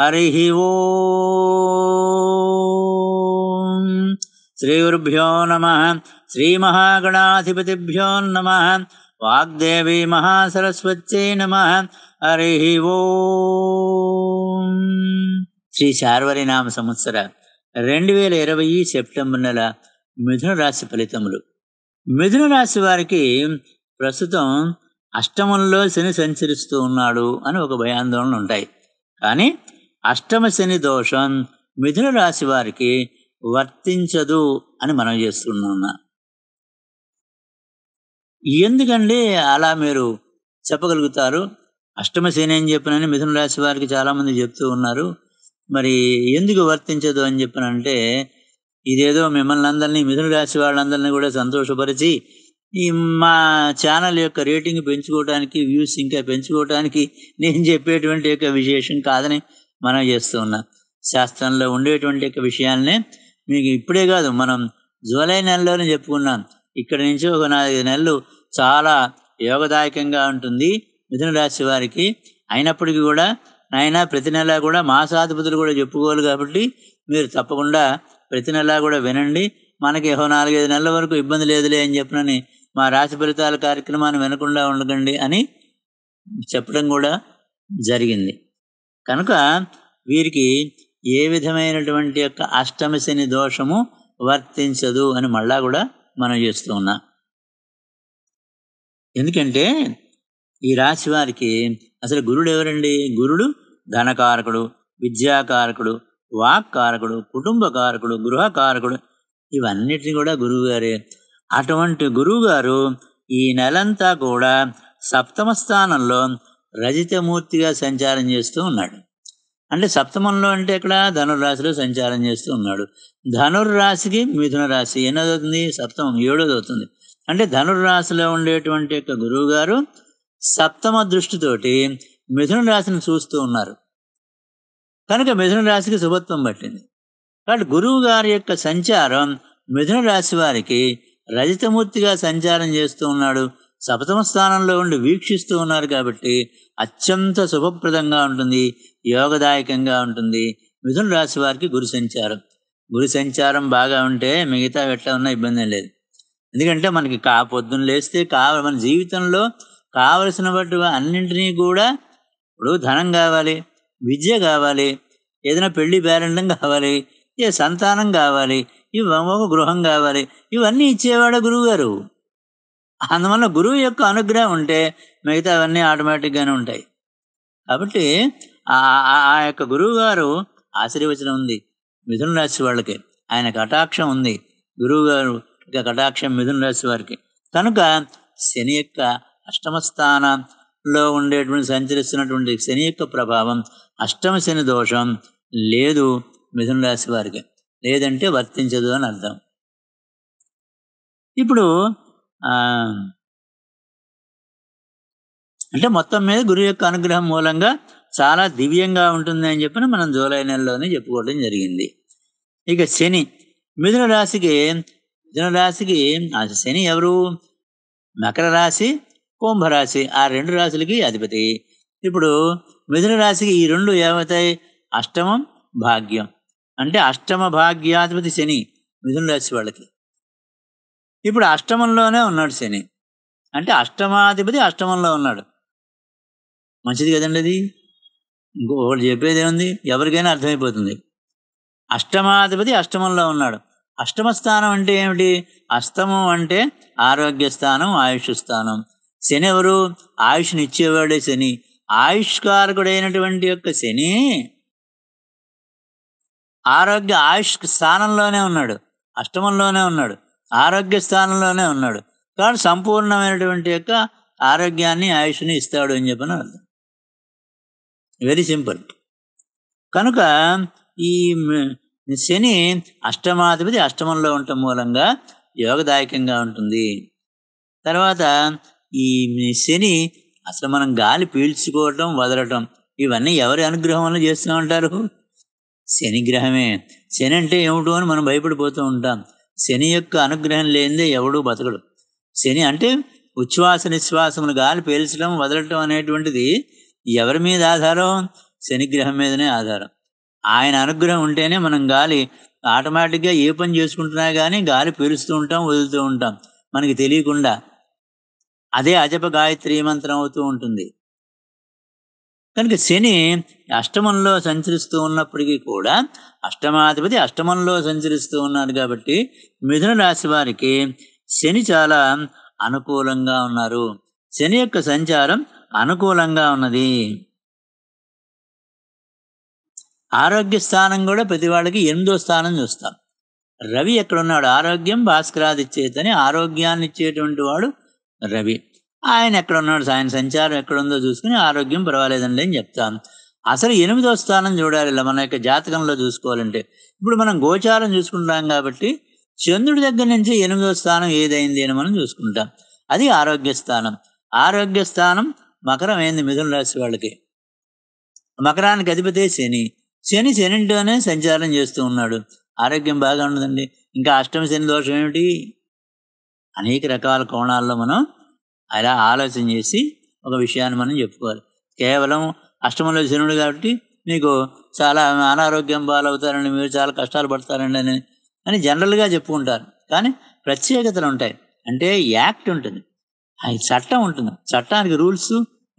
హరి శ్రీగురుభ్యో శ్రీ నమ శ్రీ నమ వాగ్దేవి మహాసరస్వత్యై నమ హరి ఓ శ్రీ శార్వరి నామ సంవత్సర రెండు వేల ఇరవై సెప్టెంబర్ నెల మిథున రాశి ఫలితములు మిథున రాశి వారికి ప్రస్తుతం అష్టమంలో శని సంచరిస్తూ ఉన్నాడు అని ఒక భయాందోళన ఉంటాయి కానీ అష్టమ శని దోషం మిథున రాశి వారికి వర్తించదు అని మనం చేస్తున్నాం ఎందుకండి అలా మీరు చెప్పగలుగుతారు అష్టమ శని అని చెప్పినని మిథున రాశి వారికి చాలామంది చెప్తూ ఉన్నారు మరి ఎందుకు వర్తించదు అని చెప్పినంటే ఇదేదో మిమ్మల్ని అందరినీ మిథున రాశి వాళ్ళందరినీ కూడా సంతోషపరిచి ఈ మా ఛానల్ యొక్క రేటింగ్ పెంచుకోవడానికి వ్యూస్ ఇంకా పెంచుకోవడానికి నేను చెప్పేటువంటి యొక్క విశేషం కాదని మనం చేస్తూ ఉన్నాం శాస్త్రంలో ఉండేటువంటి విషయాలనే మీకు ఇప్పుడే కాదు మనం జూలై నెలలోనే చెప్పుకున్నాం ఇక్కడ నుంచి ఒక నాలుగు నెలలు చాలా యోగదాయకంగా ఉంటుంది మిథున రాశి వారికి అయినప్పటికీ కూడా నాయన ప్రతి నెలా కూడా మాసాధిపతులు కూడా చెప్పుకోవాలి కాబట్టి మీరు తప్పకుండా ప్రతి నెలా కూడా వినండి మనకి నాలుగైదు నెలల వరకు ఇబ్బంది లేదులే అని చెప్పినని మా రాశి ఫలితాల కార్యక్రమాన్ని వినకుండా ఉండకండి అని చెప్పడం కూడా జరిగింది కనుక వీరికి ఏ విధమైనటువంటి యొక్క అష్టమ శని దోషము వర్తించదు అని మళ్ళా కూడా మనం చేస్తూ ఎందుకంటే ఈ రాశి వారికి అసలు గురుడు ఎవరండి గురుడు ధనకారకుడు విద్యాకారకుడు వాక్కారకుడు కుటుంబకారకుడు గృహకారకుడు ఇవన్నిటిని కూడా గురువు గారే అటువంటి గురువుగారు ఈ నెలంతా కూడా సప్తమ స్థానంలో రజితమూర్తిగా సంచారం చేస్తూ ఉన్నాడు అంటే సప్తమంలో అంటే ఇక్కడ ధనుర్రాశిలో సంచారం చేస్తూ ఉన్నాడు ధనుర్రాశికి మిథున రాశి ఎన్నదవుతుంది సప్తమం ఏడోది అవుతుంది అంటే ధనుర్రాశిలో ఉండేటువంటి యొక్క గురువు గారు సప్తమ దృష్టితోటి మిథున రాశిని చూస్తూ ఉన్నారు కనుక మిథున రాశికి శుభత్వం పట్టింది కాబట్టి గురువు గారి యొక్క సంచారం మిథున రాశి వారికి రజితమూర్తిగా సంచారం చేస్తూ ఉన్నాడు సప్తమ స్థానంలో ఉండి వీక్షిస్తూ ఉన్నారు కాబట్టి అత్యంత శుభప్రదంగా ఉంటుంది యోగదాయకంగా ఉంటుంది మిథున రాశి వారికి గురు సంచారం గురు సంచారం బాగా ఉంటే మిగతా ఎట్లా ఉన్నా ఇబ్బంది లేదు ఎందుకంటే మనకి కా పొద్దున్న లేస్తే కావ మన జీవితంలో కావలసిన బట్టి అన్నింటినీ కూడా ఇప్పుడు ధనం కావాలి విద్య కావాలి ఏదైనా పెళ్లి బేరండం కావాలి ఏ సంతానం కావాలి ఇవి ఒక గృహం కావాలి ఇవన్నీ ఇచ్చేవాడు గారు అందువల్ల గురువు యొక్క అనుగ్రహం ఉంటే మిగతా అవన్నీ ఆటోమేటిక్గానే ఉంటాయి కాబట్టి ఆ యొక్క గురువు గారు ఆశీర్వచనం ఉంది మిథున రాశి వాళ్ళకి ఆయన కటాక్షం ఉంది గురువు గారు కటాక్షం మిథున రాశి వారికి కనుక శని యొక్క అష్టమ స్థానంలో ఉండేటువంటి సంచరిస్తున్నటువంటి శని యొక్క ప్రభావం అష్టమ శని దోషం లేదు మిథున రాశి వారికి లేదంటే వర్తించదు అని అర్థం ఇప్పుడు అంటే మొత్తం మీద గురువు యొక్క అనుగ్రహం మూలంగా చాలా దివ్యంగా ఉంటుంది అని చెప్పిన మనం జూలై నెలలోనే చెప్పుకోవడం జరిగింది ఇక శని మిథున రాశికి మిథున రాశికి ఆ శని ఎవరు మకర రాశి కుంభరాశి ఆ రెండు రాశులకి అధిపతి ఇప్పుడు మిథున రాశికి ఈ రెండు ఏమవుతాయి అష్టమం భాగ్యం అంటే అష్టమ భాగ్యాధిపతి శని మిథున రాశి వాళ్ళకి ఇప్పుడు అష్టమంలోనే ఉన్నాడు శని అంటే అష్టమాధిపతి అష్టమంలో ఉన్నాడు మంచిది కదండి అది ఇంకో వాళ్ళు చెప్పేది ఏముంది ఎవరికైనా అర్థమైపోతుంది అష్టమాధిపతి అష్టమంలో ఉన్నాడు అష్టమ స్థానం అంటే ఏమిటి అష్టమం అంటే ఆరోగ్య స్థానం ఆయుష్ స్థానం శని ఎవరు ఆయుష్ని శని ఆయుష్కారకుడైనటువంటి యొక్క శని ఆరోగ్య ఆయుష్ స్థానంలోనే ఉన్నాడు అష్టమంలోనే ఉన్నాడు ఆరోగ్య స్థానంలోనే ఉన్నాడు కానీ సంపూర్ణమైనటువంటి యొక్క ఆరోగ్యాన్ని ఆయుష్ని ఇస్తాడు అని చెప్పిన వెరీ సింపుల్ కనుక ఈ శని అష్టమాధిపతి అష్టమంలో ఉండటం మూలంగా యోగదాయకంగా ఉంటుంది తర్వాత ఈ శని అసలు మనం గాలి పీల్చుకోవటం వదలటం ఇవన్నీ ఎవరి అనుగ్రహంలో చేస్తూ ఉంటారు శనిగ్రహమే శని అంటే ఏమిటో అని మనం భయపడిపోతూ ఉంటాం శని యొక్క అనుగ్రహం లేనిదే ఎవడూ బతకడు శని అంటే ఉచ్ఛ్వాస నిశ్వాసములు గాలి పేల్చడం వదలటం అనేటువంటిది ఎవరి మీద ఆధారం శనిగ్రహం మీదనే ఆధారం ఆయన అనుగ్రహం ఉంటేనే మనం గాలి ఆటోమేటిక్గా ఏ పని చేసుకుంటున్నా కానీ గాలి పీలుస్తూ ఉంటాం వదులుతూ ఉంటాం మనకి తెలియకుండా అదే అజప గాయత్రి మంత్రం అవుతూ ఉంటుంది కనుక శని అష్టమంలో సంచరిస్తూ ఉన్నప్పటికీ కూడా అష్టమాధిపతి అష్టమంలో సంచరిస్తూ ఉన్నారు కాబట్టి మిథున రాశి వారికి శని చాలా అనుకూలంగా ఉన్నారు శని యొక్క సంచారం అనుకూలంగా ఉన్నది ఆరోగ్య స్థానం కూడా ప్రతి వాళ్ళకి ఎనిమిదో స్థానం చూస్తాం రవి ఎక్కడున్నాడు ఆరోగ్యం భాస్కరాది చేతని ఆరోగ్యాన్ని ఇచ్చేటువంటి వాడు రవి ఆయన ఎక్కడ ఉన్నాడు ఆయన సంచారం ఎక్కడుందో చూసుకుని ఆరోగ్యం పర్వాలేదండి అని చెప్తాను అసలు ఎనిమిదో స్థానం చూడాలి మన యొక్క జాతకంలో చూసుకోవాలంటే ఇప్పుడు మనం గోచారం చూసుకుంటాం కాబట్టి చంద్రుడి దగ్గర నుంచి ఎనిమిదో స్థానం ఏదైంది అని మనం చూసుకుంటాం అది ఆరోగ్య స్థానం ఆరోగ్య స్థానం మకరం అయింది మిథున రాశి వాళ్ళకి మకరానికి అధిపతి శని శని శనింటోనే సంచారం చేస్తూ ఉన్నాడు ఆరోగ్యం బాగా ఉండదండి ఇంకా అష్టమ శని దోషం ఏమిటి అనేక రకాల కోణాల్లో మనం అలా ఆలోచన చేసి ఒక విషయాన్ని మనం చెప్పుకోవాలి కేవలం అష్టమంలో శనుడు కాబట్టి మీకు చాలా అనారోగ్యం బాగాలవుతారండి మీరు చాలా కష్టాలు పడతారండి అని అని జనరల్గా చెప్పుకుంటారు కానీ ప్రత్యేకతలు ఉంటాయి అంటే యాక్ట్ ఉంటుంది అది చట్టం ఉంటుంది చట్టానికి రూల్స్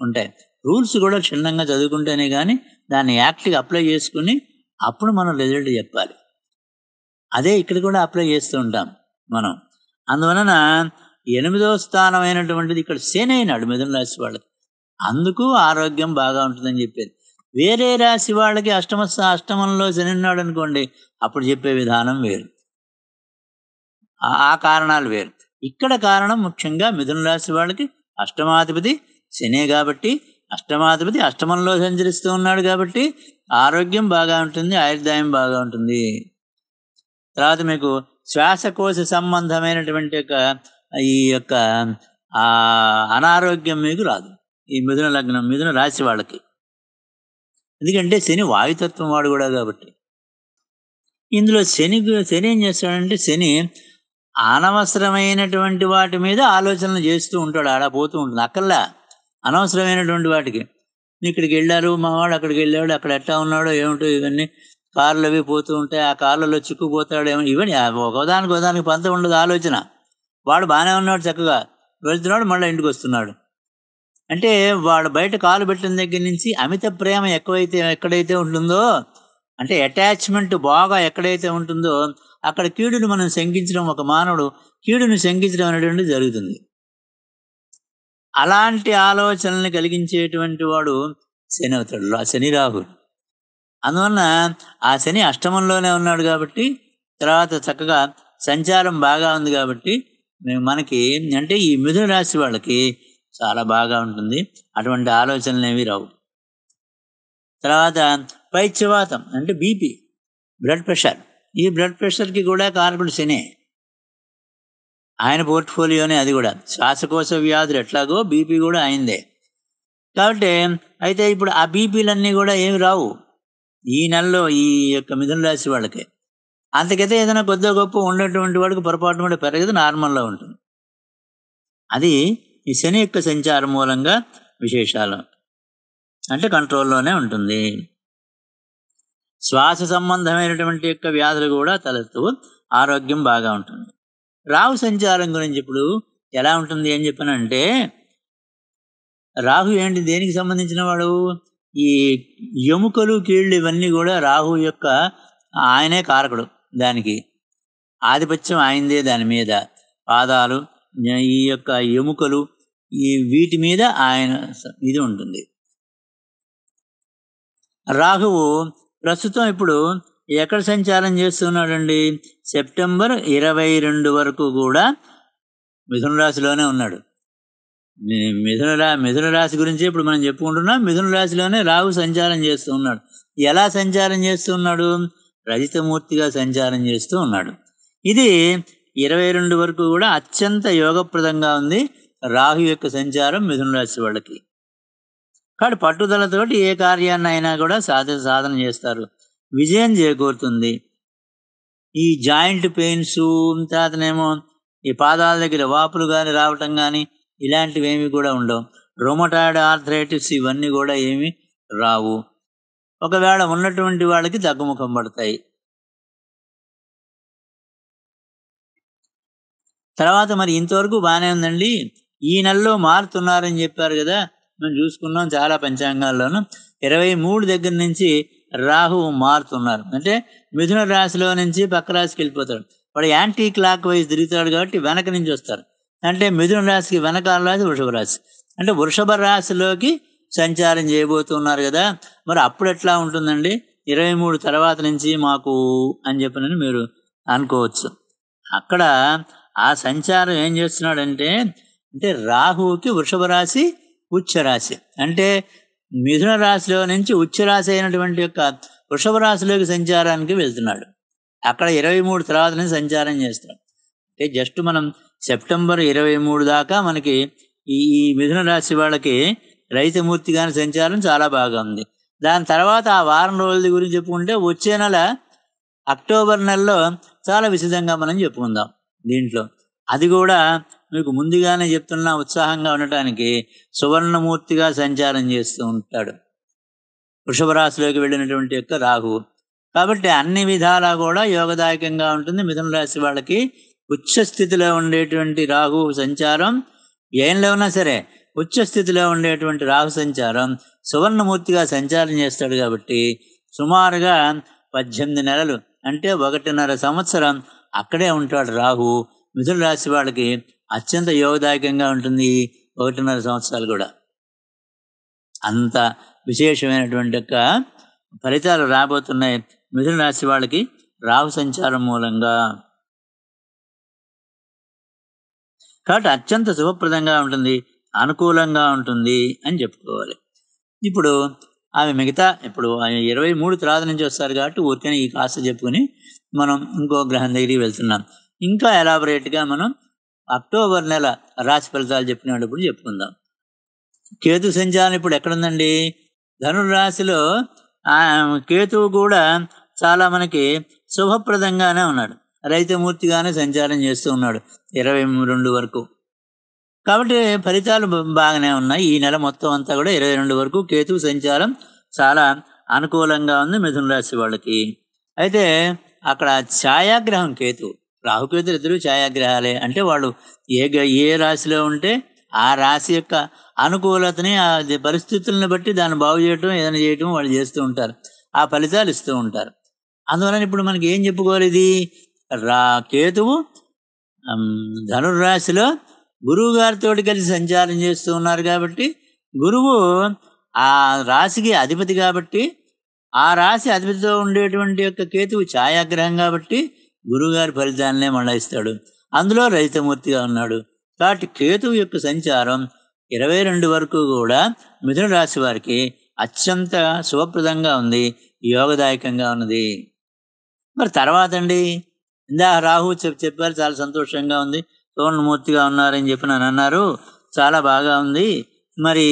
ఉంటాయి రూల్స్ కూడా క్షుణ్ణంగా చదువుకుంటేనే కానీ దాన్ని యాక్ట్గా అప్లై చేసుకుని అప్పుడు మనం రిజల్ట్ చెప్పాలి అదే ఇక్కడ కూడా అప్లై చేస్తూ ఉంటాం మనం అందువలన ఎనిమిదవ స్థానం అయినటువంటిది ఇక్కడ అయినాడు మిథున రాశి వాళ్ళకి అందుకు ఆరోగ్యం బాగా ఉంటుందని చెప్పేది వేరే రాశి వాళ్ళకి అష్టమ అష్టమంలో శని ఉన్నాడు అనుకోండి అప్పుడు చెప్పే విధానం వేరు ఆ కారణాలు వేరు ఇక్కడ కారణం ముఖ్యంగా మిథున రాశి వాళ్ళకి అష్టమాధిపతి శనే కాబట్టి అష్టమాధిపతి అష్టమంలో సంచరిస్తూ ఉన్నాడు కాబట్టి ఆరోగ్యం బాగా ఉంటుంది ఆయుర్దాయం బాగా ఉంటుంది తర్వాత మీకు శ్వాసకోశ సంబంధమైనటువంటి యొక్క ఈ యొక్క ఆ అనారోగ్యం మీకు రాదు ఈ మిథున లగ్నం మిథున రాశి వాళ్ళకి ఎందుకంటే శని వాయుతత్వం వాడు కూడా కాబట్టి ఇందులో శని శని ఏం చేస్తాడంటే శని అనవసరమైనటువంటి వాటి మీద ఆలోచనలు చేస్తూ ఉంటాడు ఆడ పోతూ ఉంటుంది అక్కల్లా అనవసరమైనటువంటి వాటికి ఇక్కడికి వెళ్ళారు మావాడు అక్కడికి వెళ్ళాడు అక్కడ ఎట్టా ఉన్నాడో ఏమిటో ఇవన్నీ కార్లు అవి పోతూ ఉంటాయి ఆ కార్లలో చిక్కుపోతాడు ఏమో ఇవన్నీ ఒకదానికి ఒకదానికి పంత ఉండదు ఆలోచన వాడు బాగానే ఉన్నాడు చక్కగా వెళ్తున్నాడు మళ్ళీ ఇంటికి వస్తున్నాడు అంటే వాడు బయట కాలు పెట్టిన దగ్గర నుంచి అమిత ప్రేమ ఎక్కువైతే ఎక్కడైతే ఉంటుందో అంటే అటాచ్మెంట్ బాగా ఎక్కడైతే ఉంటుందో అక్కడ కీడును మనం శంకించడం ఒక మానవుడు కీడును శంకించడం అనేటువంటిది జరుగుతుంది అలాంటి ఆలోచనల్ని కలిగించేటువంటి వాడు శని అవుతాడు శని రాహుడు అందువలన ఆ శని అష్టమంలోనే ఉన్నాడు కాబట్టి తర్వాత చక్కగా సంచారం బాగా ఉంది కాబట్టి మనకి అంటే ఈ మిథున రాశి వాళ్ళకి చాలా బాగా ఉంటుంది అటువంటి ఆలోచనలు ఏవి రావు తర్వాత పైత్యవాతం అంటే బీపీ బ్లడ్ ప్రెషర్ ఈ బ్లడ్ ప్రెషర్కి కూడా కారకుడు శని ఆయన పోర్ట్ఫోలియోనే అది కూడా శ్వాసకోశ వ్యాధులు ఎట్లాగో బీపీ కూడా అయిందే కాబట్టి అయితే ఇప్పుడు ఆ బీపీలన్నీ కూడా ఏమి రావు ఈ నెలలో ఈ యొక్క మిథున రాశి వాళ్ళకి అంతకైతే ఏదైనా కొద్దిగా గొప్ప ఉన్నటువంటి వాడికి పొరపాటు కూడా పెరగదు నార్మల్లో ఉంటుంది అది ఈ శని యొక్క సంచారం మూలంగా విశేషాలు అంటే కంట్రోల్లోనే ఉంటుంది శ్వాస సంబంధమైనటువంటి యొక్క వ్యాధులు కూడా తలెత్తు ఆరోగ్యం బాగా ఉంటుంది రాహు సంచారం గురించి ఇప్పుడు ఎలా ఉంటుంది ఏం చెప్పనంటే రాహు ఏంటి దేనికి సంబంధించిన వాడు ఈ ఎముకలు కీళ్ళు ఇవన్నీ కూడా రాహు యొక్క ఆయనే కారకుడు దానికి ఆధిపత్యం ఆయనదే దాని మీద పాదాలు ఈ యొక్క ఎముకలు ఈ వీటి మీద ఆయన ఇది ఉంటుంది రాహువు ప్రస్తుతం ఇప్పుడు ఎక్కడ సంచారం చేస్తున్నాడండి సెప్టెంబర్ ఇరవై రెండు వరకు కూడా మిథున రాశిలోనే ఉన్నాడు మిథున రా మిథున రాశి గురించి ఇప్పుడు మనం చెప్పుకుంటున్నాం మిథున రాశిలోనే రాహు సంచారం చేస్తూ ఉన్నాడు ఎలా సంచారం చేస్తున్నాడు రజితమూర్తిగా సంచారం చేస్తూ ఉన్నాడు ఇది ఇరవై రెండు వరకు కూడా అత్యంత యోగప్రదంగా ఉంది రాహు యొక్క సంచారం మిథున రాశి వాళ్ళకి కాబట్టి పట్టుదలతోటి ఏ కార్యాన్ని అయినా కూడా సాధ సాధన చేస్తారు విజయం చేకూరుతుంది ఈ జాయింట్ పెయిన్స్ తర్వాతనేమో ఈ పాదాల దగ్గర వాపులు కానీ రావటం కానీ ఇలాంటివి కూడా ఉండవు రొమటాయిడ్ ఆర్థరైటిస్ ఇవన్నీ కూడా ఏమి రావు ఒకవేళ ఉన్నటువంటి వాళ్ళకి తగ్గుముఖం పడతాయి తర్వాత మరి ఇంతవరకు బాగానే ఉందండి ఈ నెలలో మారుతున్నారని చెప్పారు కదా మేము చూసుకున్నాం చాలా పంచాంగాల్లోను ఇరవై మూడు దగ్గర నుంచి రాహువు మారుతున్నారు అంటే మిథున రాశిలో నుంచి పక్క రాశికి వెళ్ళిపోతాడు వాడు యాంటీ క్లాక్ వైజ్ తిరుగుతాడు కాబట్టి వెనక నుంచి వస్తారు అంటే మిథున రాశికి వెనకాల రాశి వృషభ రాశి అంటే వృషభ రాశిలోకి సంచారం చేయబోతున్నారు కదా మరి అప్పుడు ఎట్లా ఉంటుందండి ఇరవై మూడు తర్వాత నుంచి మాకు అని చెప్పినని మీరు అనుకోవచ్చు అక్కడ ఆ సంచారం ఏం చేస్తున్నాడంటే అంటే రాహువుకి వృషభ రాశి ఉచ్చరాశి అంటే మిథున రాశిలో నుంచి ఉచ్చరాశి అయినటువంటి యొక్క వృషభ రాశిలోకి సంచారానికి వెళ్తున్నాడు అక్కడ ఇరవై మూడు తర్వాత నుంచి సంచారం చేస్తున్నాడు అంటే జస్ట్ మనం సెప్టెంబర్ ఇరవై మూడు దాకా మనకి ఈ మిథున రాశి వాళ్ళకి రహితమూర్తిగాని సంచారం చాలా బాగా ఉంది దాని తర్వాత ఆ వారం రోజుల గురించి చెప్పుకుంటే వచ్చే నెల అక్టోబర్ నెలలో చాలా విశిదంగా మనం చెప్పుకుందాం దీంట్లో అది కూడా మీకు ముందుగానే చెప్తున్న ఉత్సాహంగా ఉండటానికి సువర్ణమూర్తిగా సంచారం చేస్తూ ఉంటాడు వృషభరాశిలోకి వెళ్ళినటువంటి యొక్క రాహు కాబట్టి అన్ని విధాలా కూడా యోగదాయకంగా ఉంటుంది మిథున రాశి వాళ్ళకి ఉచ్చస్థితిలో స్థితిలో ఉండేటువంటి రాహు సంచారం ఏంలో ఉన్నా సరే ఉచ్చస్థితిలో ఉండేటువంటి రాహు సంచారం సువర్ణమూర్తిగా సంచారం చేస్తాడు కాబట్టి సుమారుగా పద్దెనిమిది నెలలు అంటే ఒకటిన్నర సంవత్సరం అక్కడే ఉంటాడు రాహు మిథున రాశి వాళ్ళకి అత్యంత యోగదాయకంగా ఉంటుంది ఒకటిన్నర సంవత్సరాలు కూడా అంత విశేషమైనటువంటి యొక్క ఫలితాలు రాబోతున్నాయి మిథున రాశి వాళ్ళకి రాహు సంచారం మూలంగా కాబట్టి అత్యంత శుభప్రదంగా ఉంటుంది అనుకూలంగా ఉంటుంది అని చెప్పుకోవాలి ఇప్పుడు ఆమె మిగతా ఇప్పుడు ఇరవై మూడు తర్వాత నుంచి వస్తారు కాబట్టి ఊరికే ఈ కాస్త చెప్పుకుని మనం ఇంకో గ్రహం దగ్గరికి వెళ్తున్నాం ఇంకా ఎలాబరేట్గా మనం అక్టోబర్ నెల రాశి ఫలితాలు చెప్పినప్పుడు చెప్పుకుందాం కేతు సంచారం ఇప్పుడు ఎక్కడుందండి ధనురాశిలో కేతు కూడా చాలా మనకి శుభప్రదంగానే ఉన్నాడు రైతమూర్తిగానే సంచారం చేస్తూ ఉన్నాడు ఇరవై రెండు వరకు కాబట్టి ఫలితాలు బాగానే ఉన్నాయి ఈ నెల మొత్తం అంతా కూడా ఇరవై రెండు వరకు కేతు సంచారం చాలా అనుకూలంగా ఉంది మిథున రాశి వాళ్ళకి అయితే అక్కడ ఛాయాగ్రహం కేతు రాహుకేతులు ఇద్దరు ఛాయాగ్రహాలే అంటే వాళ్ళు ఏ ఏ రాశిలో ఉంటే ఆ రాశి యొక్క అనుకూలతని ఆ పరిస్థితులను బట్టి దాన్ని బాగు చేయటం ఏదైనా చేయటం వాళ్ళు చేస్తూ ఉంటారు ఆ ఫలితాలు ఇస్తూ ఉంటారు అందువలన ఇప్పుడు మనకి ఏం చెప్పుకోవాలి ఇది రా కేతువు ధనుర్రాశిలో గురువు గారితో కలిసి సంచారం చేస్తూ ఉన్నారు కాబట్టి గురువు ఆ రాశికి అధిపతి కాబట్టి ఆ రాశి అధిపతితో ఉండేటువంటి యొక్క కేతువు ఛాయాగ్రహం కాబట్టి గురువుగారి ఫలితాన్నే మండలిస్తాడు అందులో రజితమూర్తిగా ఉన్నాడు కాబట్టి కేతువు యొక్క సంచారం ఇరవై రెండు వరకు కూడా మిథున రాశి వారికి అత్యంత శుభప్రదంగా ఉంది యోగదాయకంగా ఉన్నది మరి తర్వాత అండి ఇందా రాహు చెప్పారు చాలా సంతోషంగా ఉంది సువర్ణమూర్తిగా ఉన్నారని చెప్పి నన్ను అన్నారు చాలా బాగా ఉంది మరి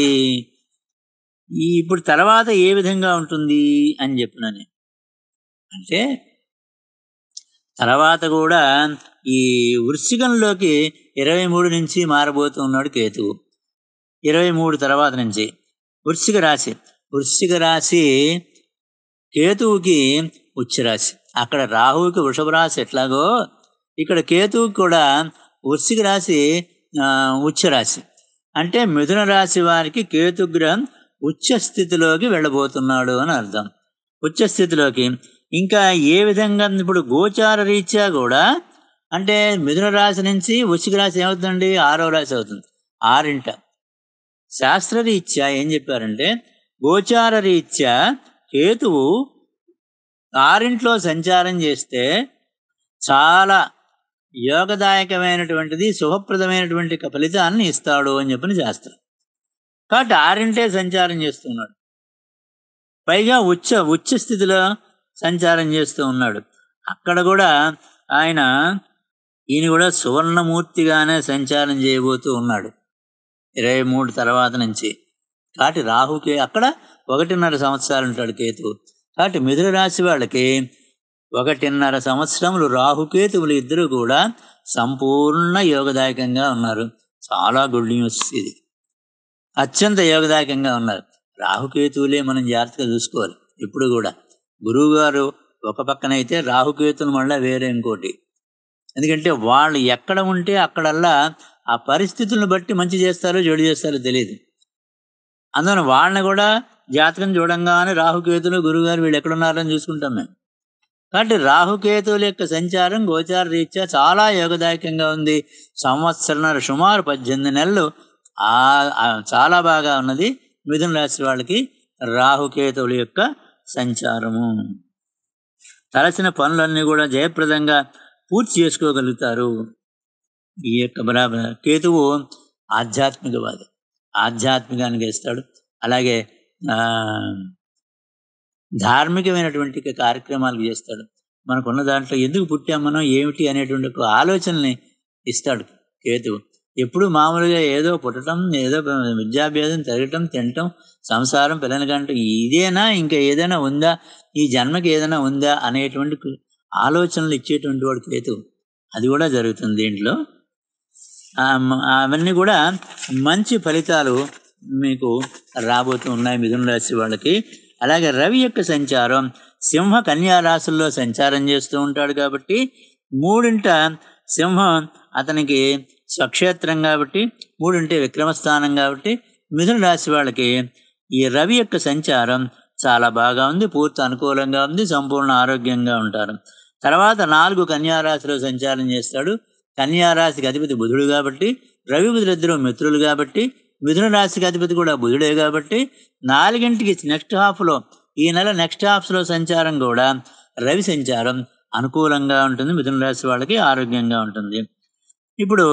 ఇప్పుడు తర్వాత ఏ విధంగా ఉంటుంది అని చెప్పిన అంటే తర్వాత కూడా ఈ వృశ్చికంలోకి ఇరవై మూడు నుంచి మారబోతూ ఉన్నాడు కేతువు ఇరవై మూడు తర్వాత నుంచి వృశ్చిక రాశి వృశ్చిక రాశి కేతువుకి ఉచ్చరాశి అక్కడ రాహువుకి వృషభ రాశి ఎట్లాగో ఇక్కడ కేతువుకి కూడా వృశ్చిక రాశి ఉచ్చరాశి అంటే మిథున రాశి వారికి కేతుగ్రహం ఉచ్చ స్థితిలోకి వెళ్ళబోతున్నాడు అని అర్థం ఉచ్చ స్థితిలోకి ఇంకా ఏ విధంగా ఇప్పుడు గోచార రీత్యా కూడా అంటే మిథున రాశి నుంచి వృశ్చిక రాశి ఏమవుతుందండి ఆరో రాశి అవుతుంది ఆరింట శాస్త్రరీత్యా ఏం చెప్పారంటే గోచార రీత్యా కేతువు ఆరింట్లో సంచారం చేస్తే చాలా యోగదాయకమైనటువంటిది శుభప్రదమైనటువంటి ఫలితాన్ని ఇస్తాడు అని చెప్పిన శాస్త్రం కాబట్టి ఆరింటే సంచారం చేస్తున్నాడు పైగా ఉచ్చ ఉచ్చ స్థితిలో సంచారం చేస్తూ ఉన్నాడు అక్కడ కూడా ఆయన ఈయన కూడా సువర్ణమూర్తిగానే సంచారం చేయబోతూ ఉన్నాడు ఇరవై మూడు తర్వాత నుంచి కాబట్టి రాహుకి అక్కడ ఒకటిన్నర సంవత్సరాలు ఉంటాడు కేతు కాబట్టి మిథున రాశి వాళ్ళకి ఒకటిన్నర సంవత్సరములు రాహుకేతువులు ఇద్దరు కూడా సంపూర్ణ యోగదాయకంగా ఉన్నారు చాలా గుడ్ న్యూస్ ఇది అత్యంత యోగదాయకంగా ఉన్నారు రాహుకేతువులే మనం జాగ్రత్తగా చూసుకోవాలి ఇప్పుడు కూడా గురువుగారు ఒక పక్కనైతే రాహుకేతులు మళ్ళీ వేరే ఇంకోటి ఎందుకంటే వాళ్ళు ఎక్కడ ఉంటే అక్కడల్లా ఆ పరిస్థితులను బట్టి మంచి చేస్తారో చెడు చేస్తారో తెలియదు అందువల్ల వాళ్ళని కూడా జాతకం చూడంగానే రాహుకేతులు గురువుగారు వీళ్ళు ఎక్కడున్నారని చూసుకుంటాం మేము కాబట్టి రాహుకేతువుల యొక్క సంచారం గోచార రీత్యా చాలా యోగదాయకంగా ఉంది సంవత్సరం సుమారు పద్దెనిమిది నెలలు చాలా బాగా ఉన్నది మిథున రాశి వాళ్ళకి రాహుకేతువుల యొక్క సంచారము తలసిన పనులన్నీ కూడా జయప్రదంగా పూర్తి చేసుకోగలుగుతారు ఈ యొక్క బరాబర్ కేతువు ఆధ్యాత్మికవాది ఆధ్యాత్మికానికి ఇస్తాడు అలాగే ధార్మికమైనటువంటి కార్యక్రమాలు చేస్తాడు మనకున్న దాంట్లో ఎందుకు పుట్టాం మనం ఏమిటి అనేటువంటి ఆలోచనని ఇస్తాడు కేతువు ఎప్పుడు మామూలుగా ఏదో పుట్టడం ఏదో విద్యాభ్యాసం తిరగటం తినటం సంసారం పిల్లలు కంట ఇదేనా ఇంకా ఏదైనా ఉందా ఈ జన్మకి ఏదైనా ఉందా అనేటువంటి ఆలోచనలు ఇచ్చేటువంటి వాడు కేతు అది కూడా జరుగుతుంది దీంట్లో అవన్నీ కూడా మంచి ఫలితాలు మీకు రాబోతున్నాయి ఉన్నాయి మిథున రాశి వాళ్ళకి అలాగే రవి యొక్క సంచారం సింహ కన్యా రాశుల్లో సంచారం చేస్తూ ఉంటాడు కాబట్టి మూడింట సింహం అతనికి స్వక్షేత్రం కాబట్టి మూడింటి విక్రమస్థానం కాబట్టి మిథున రాశి వాళ్ళకి ఈ రవి యొక్క సంచారం చాలా బాగా ఉంది పూర్తి అనుకూలంగా ఉంది సంపూర్ణ ఆరోగ్యంగా ఉంటారు తర్వాత నాలుగు కన్యారాశిలో సంచారం చేస్తాడు కన్యారాశికి అధిపతి బుధుడు కాబట్టి రవి ఇద్దరు మిత్రులు కాబట్టి మిథున రాశికి అధిపతి కూడా బుధుడే కాబట్టి నాలుగింటికి నెక్స్ట్ హాఫ్లో ఈ నెల నెక్స్ట్ హాఫ్లో సంచారం కూడా రవి సంచారం అనుకూలంగా ఉంటుంది మిథున రాశి వాళ్ళకి ఆరోగ్యంగా ఉంటుంది ఇప్పుడు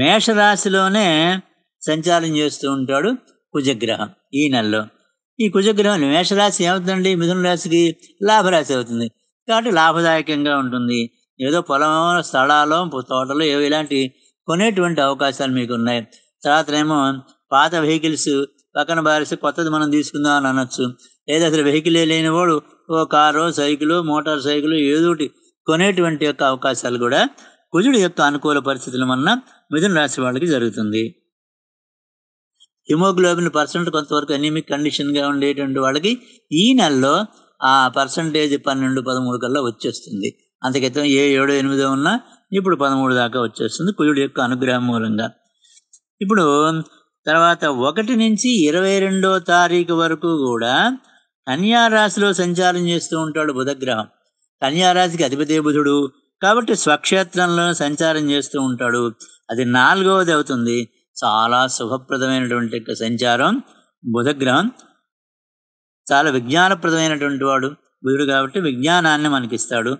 మేషరాశిలోనే సంచారం చేస్తూ ఉంటాడు కుజగ్రహం ఈ నెలలో ఈ కుజగ్రహం మేషరాశి ఏమవుతుందండి మిథున రాశికి లాభరాశి అవుతుంది కాబట్టి లాభదాయకంగా ఉంటుంది ఏదో పొలం స్థలాలు తోటలు ఏవో ఇలాంటి కొనేటువంటి అవకాశాలు మీకు ఉన్నాయి తర్వాత ఏమో పాత వెహికల్స్ పక్కన బారేసి కొత్తది మనం తీసుకుందాం అని అనొచ్చు లేదా అసలు లేని లేనివాడు ఓ కారు సైకిలు మోటార్ ఏదో ఏదోటి కొనేటువంటి యొక్క అవకాశాలు కూడా కుజుడు యొక్క అనుకూల పరిస్థితుల వలన మిథున రాశి వాళ్ళకి జరుగుతుంది హిమోగ్లోబిన్ పర్సెంట్ కొంతవరకు ఎనిమిక్ కండిషన్గా ఉండేటువంటి వాళ్ళకి ఈ నెలలో ఆ పర్సంటేజ్ పన్నెండు పదమూడు కల్లా వచ్చేస్తుంది అంతకితం ఏ ఏడో ఎనిమిదో ఉన్నా ఇప్పుడు పదమూడు దాకా వచ్చేస్తుంది కుజుడి యొక్క అనుగ్రహం మూలంగా ఇప్పుడు తర్వాత ఒకటి నుంచి ఇరవై రెండో తారీఖు వరకు కూడా కన్యారాశిలో సంచారం చేస్తూ ఉంటాడు బుధగ్రహం కన్యారాశికి అధిపతి బుధుడు కాబట్టి స్వక్షేత్రంలో సంచారం చేస్తూ ఉంటాడు అది నాలుగవది అవుతుంది చాలా శుభప్రదమైనటువంటి యొక్క సంచారం బుధగ్రహం చాలా విజ్ఞానప్రదమైనటువంటి వాడు బుధుడు కాబట్టి విజ్ఞానాన్ని మనకిస్తాడు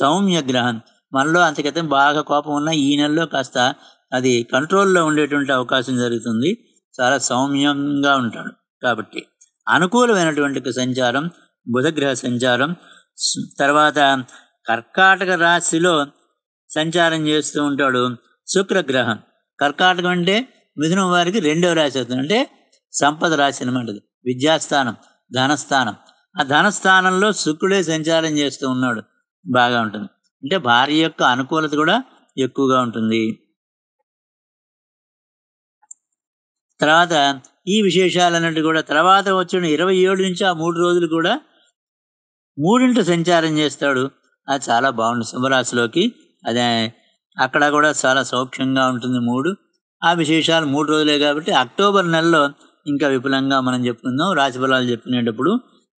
సౌమ్య గ్రహం మనలో అంతకైతే బాగా కోపం ఉన్న ఈ నెలలో కాస్త అది కంట్రోల్లో ఉండేటువంటి అవకాశం జరుగుతుంది చాలా సౌమ్యంగా ఉంటాడు కాబట్టి అనుకూలమైనటువంటి సంచారం బుధగ్రహ సంచారం తర్వాత కర్కాటక రాశిలో సంచారం చేస్తూ ఉంటాడు శుక్రగ్రహం కర్కాటకం అంటే మిథునం వారికి రెండవ రాశి అవుతుంది అంటే సంపద రాశి అనమాట విద్యాస్థానం ధనస్థానం ఆ ధనస్థానంలో శుక్రుడే సంచారం చేస్తూ ఉన్నాడు బాగా ఉంటుంది అంటే భార్య యొక్క అనుకూలత కూడా ఎక్కువగా ఉంటుంది తర్వాత ఈ విశేషాలన్నట్టు కూడా తర్వాత వచ్చిన ఇరవై ఏడు నుంచి ఆ మూడు రోజులు కూడా మూడింట సంచారం చేస్తాడు అది చాలా బాగుంటుంది సింహరాశిలోకి అదే అక్కడ కూడా చాలా సౌఖ్యంగా ఉంటుంది మూడు ఆ విశేషాలు మూడు రోజులే కాబట్టి అక్టోబర్ నెలలో ఇంకా విపులంగా మనం చెప్పుకుందాం రాశిఫలాలు చెప్పుకునేటప్పుడు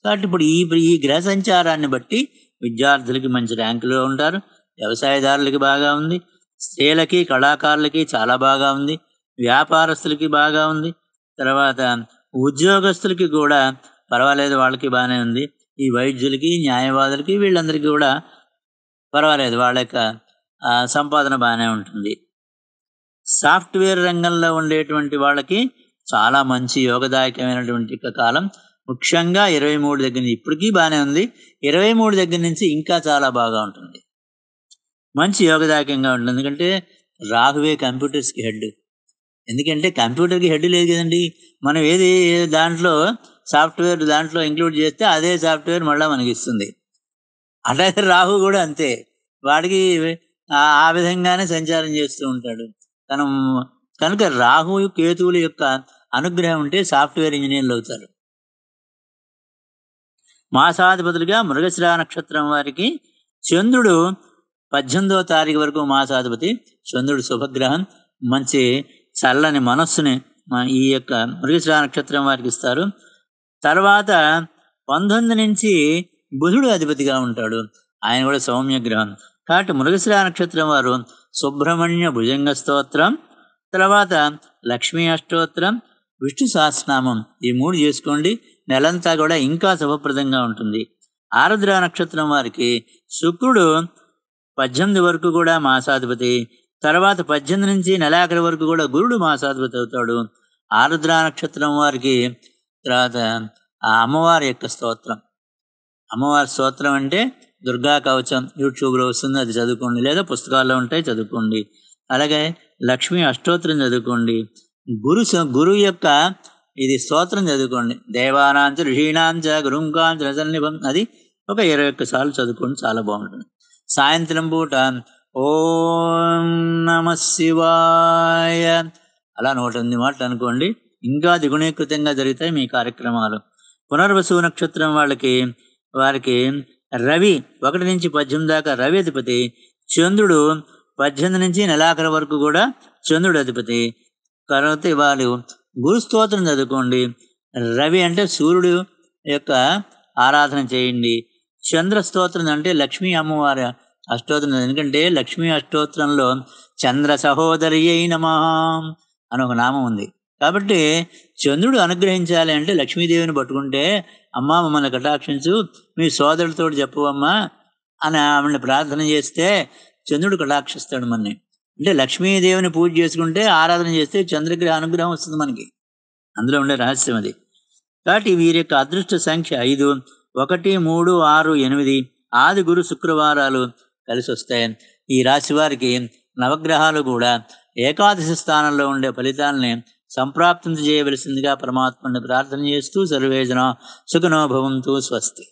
కాబట్టి ఇప్పుడు ఈ ఈ గ్రహ సంచారాన్ని బట్టి విద్యార్థులకి మంచి ర్యాంకులో ఉంటారు వ్యవసాయదారులకి బాగా ఉంది స్త్రీలకి కళాకారులకి చాలా బాగా ఉంది వ్యాపారస్తులకి బాగా ఉంది తర్వాత ఉద్యోగస్తులకి కూడా పర్వాలేదు వాళ్ళకి బాగానే ఉంది ఈ వైద్యులకి న్యాయవాదులకి వీళ్ళందరికీ కూడా పర్వాలేదు వాళ్ళ యొక్క సంపాదన బాగానే ఉంటుంది సాఫ్ట్వేర్ రంగంలో ఉండేటువంటి వాళ్ళకి చాలా మంచి యోగదాయకమైనటువంటి కాలం ముఖ్యంగా ఇరవై మూడు దగ్గర నుంచి ఇప్పటికీ బాగానే ఉంది ఇరవై మూడు దగ్గర నుంచి ఇంకా చాలా బాగా ఉంటుంది మంచి యోగదాయకంగా ఉంటుంది ఎందుకంటే రాహువే కంప్యూటర్స్కి హెడ్ ఎందుకంటే కంప్యూటర్కి హెడ్ లేదు కదండి మనం ఏది దాంట్లో సాఫ్ట్వేర్ దాంట్లో ఇంక్లూడ్ చేస్తే అదే సాఫ్ట్వేర్ మళ్ళీ మనకి ఇస్తుంది అలాగే రాహు కూడా అంతే వాడికి ఆ విధంగానే సంచారం చేస్తూ ఉంటాడు తను కనుక రాహు కేతువుల యొక్క అనుగ్రహం ఉంటే సాఫ్ట్వేర్ ఇంజనీర్లు అవుతారు మాసాధిపతులుగా మృగశిరా నక్షత్రం వారికి చంద్రుడు పద్దెనిమిదో తారీఖు వరకు మాసాధిపతి చంద్రుడు శుభగ్రహం మంచి చల్లని మనస్సుని ఈ యొక్క మృగశిరా నక్షత్రం వారికి ఇస్తారు తర్వాత పంతొమ్మిది నుంచి బుధుడు అధిపతిగా ఉంటాడు ఆయన కూడా సౌమ్య గ్రహం కాబట్టి మృగశిరా నక్షత్రం వారు సుబ్రహ్మణ్య భుజంగ స్తోత్రం తర్వాత లక్ష్మీ అష్టోత్రం విష్ణు సహస్రనామం ఈ మూడు చేసుకోండి నెలంతా కూడా ఇంకా శుభప్రదంగా ఉంటుంది ఆరుద్ర నక్షత్రం వారికి శుక్రుడు పద్దెనిమిది వరకు కూడా మాసాధిపతి తర్వాత పద్దెనిమిది నుంచి నెలాఖరి వరకు కూడా గురుడు మాసాధిపతి అవుతాడు ఆరుద్ర నక్షత్రం వారికి తర్వాత ఆ అమ్మవారి యొక్క స్తోత్రం అమ్మవారి స్తోత్రం అంటే దుర్గా కవచం యూట్యూబ్లో వస్తుంది అది చదువుకోండి లేదా పుస్తకాల్లో ఉంటాయి చదువుకోండి అలాగే లక్ష్మీ అష్టోత్రం చదువుకోండి గురు గురువు యొక్క ఇది స్తోత్రం చదువుకోండి దేవానాంచ ఋషీణాంచ గురుంకాంచ రసల్నిభం అది ఒక ఇరవై ఒక్క సార్లు చదువుకోండి చాలా బాగుంటుంది సాయంత్రం పూట ఓం నమ శివాయ అలా నూట ఎనిమిది మాటలు అనుకోండి ఇంకా దిగుణీకృతంగా జరుగుతాయి మీ కార్యక్రమాలు పునర్వసు నక్షత్రం వాళ్ళకి వారికి రవి ఒకటి నుంచి పద్దెనిమిది దాకా రవి అధిపతి చంద్రుడు పద్దెనిమిది నుంచి నెలాఖరు వరకు కూడా చంద్రుడు అధిపతి తర్వాత వాళ్ళు గురు స్తోత్రం చదువుకోండి రవి అంటే సూర్యుడు యొక్క ఆరాధన చేయండి చంద్ర స్తోత్రం అంటే లక్ష్మీ అమ్మవారి అష్టోత్రం ఎందుకంటే లక్ష్మీ అష్టోత్రంలో చంద్ర సహోదరి అయిన అని ఒక నామం ఉంది కాబట్టి చంద్రుడు అనుగ్రహించాలి అంటే లక్ష్మీదేవిని పట్టుకుంటే అమ్మ మమ్మల్ని కటాక్షించు మీ సోదరులతో చెప్పవమ్మా అని ఆవిడని ప్రార్థన చేస్తే చంద్రుడు కటాక్షిస్తాడు మనని అంటే లక్ష్మీదేవిని పూజ చేసుకుంటే ఆరాధన చేస్తే చంద్రగ్రహ అనుగ్రహం వస్తుంది మనకి అందులో ఉండే రహస్యం అది కాబట్టి వీరి యొక్క అదృష్ట సంఖ్య ఐదు ఒకటి మూడు ఆరు ఎనిమిది ఆది గురు శుక్రవారాలు కలిసి వస్తాయి ఈ రాశి వారికి నవగ్రహాలు కూడా ఏకాదశి స్థానంలో ఉండే ఫలితాలని సంప్రాప్తం చేయవలసిందిగా పరమాత్మని ప్రార్థన చేస్తూ సర్వేజన సుఖనోభవంతో స్వస్తి